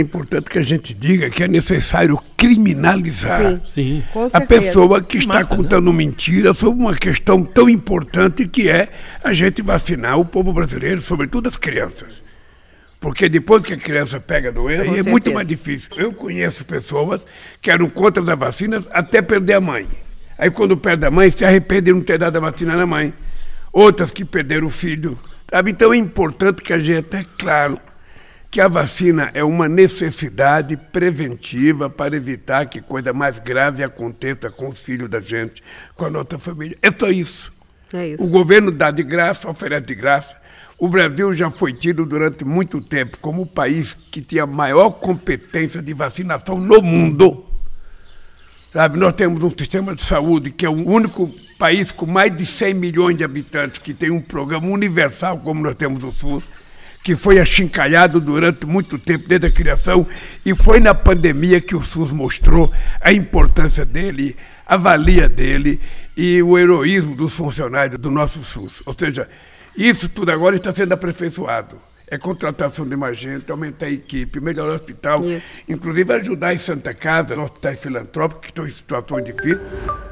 É importante que a gente diga que é necessário criminalizar Sim. Sim. a pessoa que está Mata, né? contando né? mentira sobre uma questão tão importante que é a gente vacinar o povo brasileiro, sobretudo as crianças. Porque depois que a criança pega a doença, é muito mais difícil. Eu conheço pessoas que eram contra as vacinas até perder a mãe. Aí quando perde a mãe, se arrepende de não ter dado a vacina na mãe. Outras que perderam o filho. Sabe? Então é importante que a gente, é claro, que a vacina é uma necessidade preventiva para evitar que coisa mais grave aconteça com o filho da gente, com a nossa família. É só isso. É isso. O governo dá de graça, oferece de graça. O Brasil já foi tido durante muito tempo como o país que tinha maior competência de vacinação no mundo. Sabe, nós temos um sistema de saúde que é o único país com mais de 100 milhões de habitantes que tem um programa universal como nós temos o SUS que foi achincalhado durante muito tempo, desde a criação, e foi na pandemia que o SUS mostrou a importância dele, a valia dele e o heroísmo dos funcionários do nosso SUS. Ou seja, isso tudo agora está sendo aperfeiçoado. É contratação de mais gente, aumentar a equipe, melhorar o hospital, isso. inclusive ajudar em Santa Casa, hospitais filantrópicos que estão em situações difíceis.